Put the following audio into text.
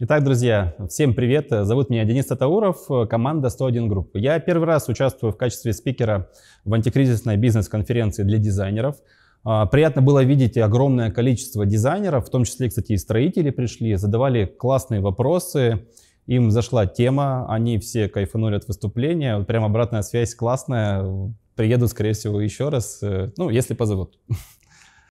Итак, друзья, всем привет. Зовут меня Денис Татауров, команда 101 Групп. Я первый раз участвую в качестве спикера в антикризисной бизнес-конференции для дизайнеров. А, приятно было видеть огромное количество дизайнеров, в том числе, кстати, и строители пришли, задавали классные вопросы, им зашла тема, они все кайфанули от выступления, прям обратная связь классная, приеду, скорее всего, еще раз, э, ну, если позовут.